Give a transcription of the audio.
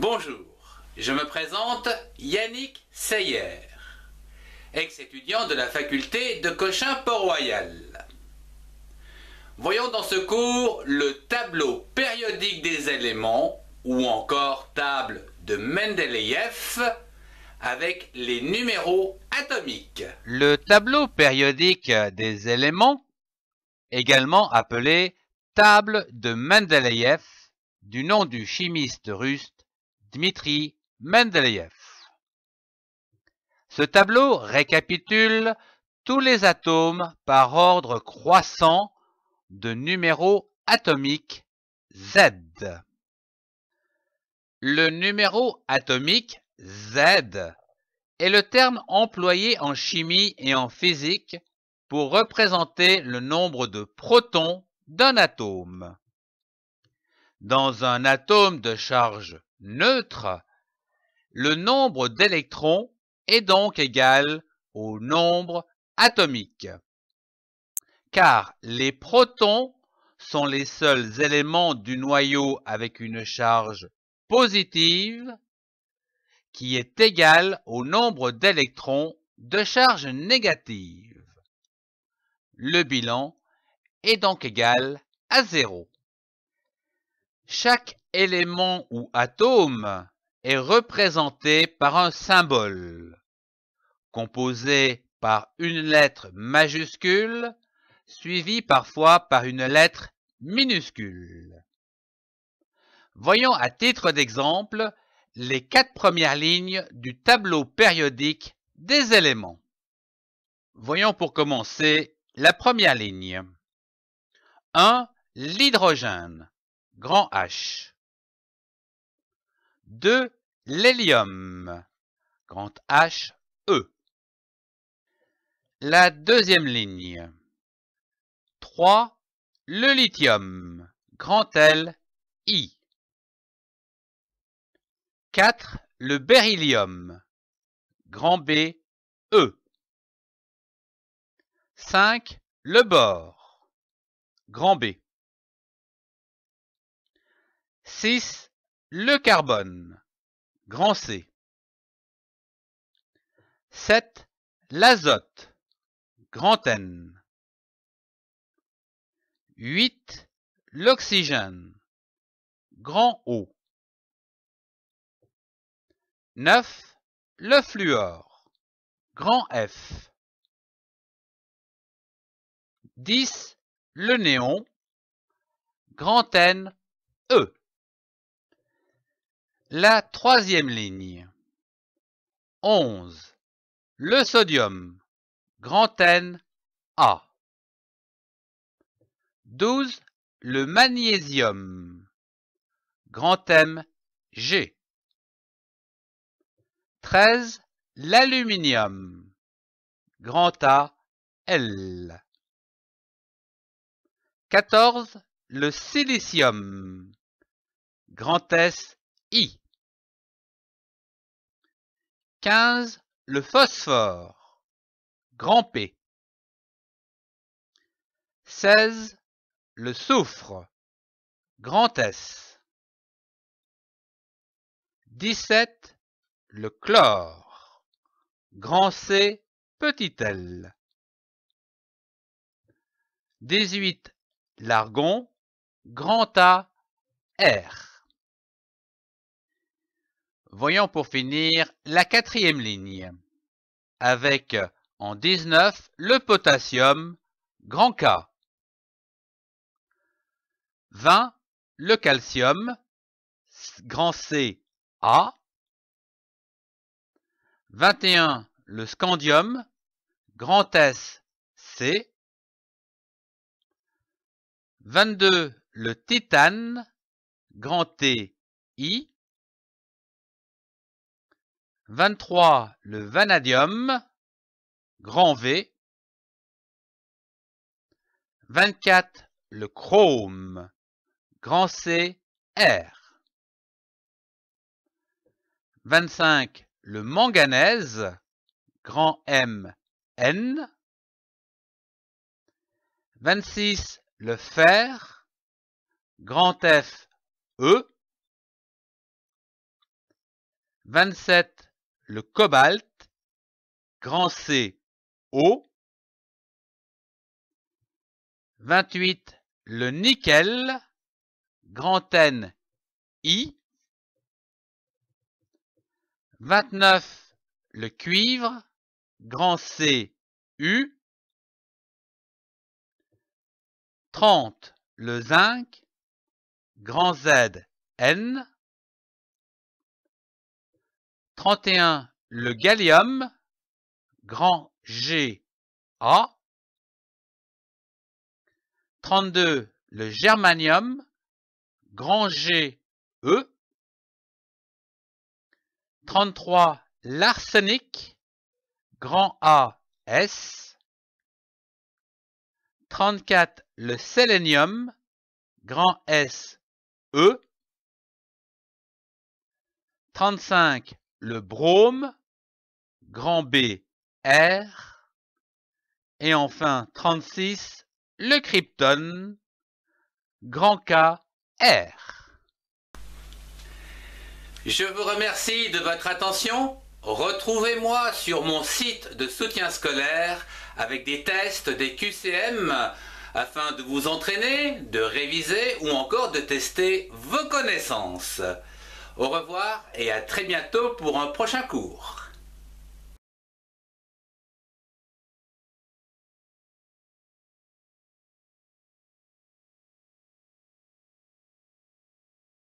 Bonjour, je me présente Yannick Seyer, ex-étudiant de la faculté de Cochin-Port-Royal. Voyons dans ce cours le tableau périodique des éléments ou encore table de Mendeleïev avec les numéros atomiques. Le tableau périodique des éléments, également appelé table de Mendeleïev, du nom du chimiste russe Dmitri Mendeleev. Ce tableau récapitule tous les atomes par ordre croissant de numéro atomique Z. Le numéro atomique Z est le terme employé en chimie et en physique pour représenter le nombre de protons d'un atome. Dans un atome de charge neutre. Le nombre d'électrons est donc égal au nombre atomique. Car les protons sont les seuls éléments du noyau avec une charge positive qui est égale au nombre d'électrons de charge négative. Le bilan est donc égal à zéro. Chaque élément ou atome est représenté par un symbole, composé par une lettre majuscule, suivie parfois par une lettre minuscule. Voyons à titre d'exemple les quatre premières lignes du tableau périodique des éléments. Voyons pour commencer la première ligne. 1. L'hydrogène, grand H de l'hélium. Grand H, E. La deuxième ligne. 3. Le lithium. Grand L, I. 4. Le beryllium. Grand B, E. 5. Le bore. Grand B. 6. Le carbone, grand C. 7. L'azote, grand N. 8. L'oxygène, grand O. 9. Le fluor, grand F. 10. Le néon, grand N, E. La troisième ligne. 11. Le sodium. Grand N A. 12. Le magnésium. Grand M G. 13. L'aluminium. Grand A L. 14. Le silicium. Grand S 15. Le phosphore. Grand P. 16. Le soufre. Grand S. 17. Le chlore. Grand C. Petit L. 18. L'argon. Grand A. R. Voyons pour finir la quatrième ligne. Avec en 19 le potassium, grand K. 20 le calcium, grand C, A. 21 le scandium, grand S, C. 22 le titane, grand T, I. 23, le vanadium, grand V. 24, le chrome, grand C, R. 25, le manganèse, grand M, N. 26, le fer, grand F, E. 27, le cobalt, grand C, O. 28, le nickel, grand N, I. 29, le cuivre, grand C, U. 30, le zinc, grand Z, N. 31, Le gallium, grand G, A. 32. Le germanium, grand G, E. 33. L'arsenic, grand A, S. 34. Le sélénium, grand S, E. 35 le brome, grand B, R, et enfin 36, le krypton, grand K, R. Je vous remercie de votre attention. Retrouvez-moi sur mon site de soutien scolaire avec des tests des QCM afin de vous entraîner, de réviser ou encore de tester vos connaissances. Au revoir et à très bientôt pour un prochain cours.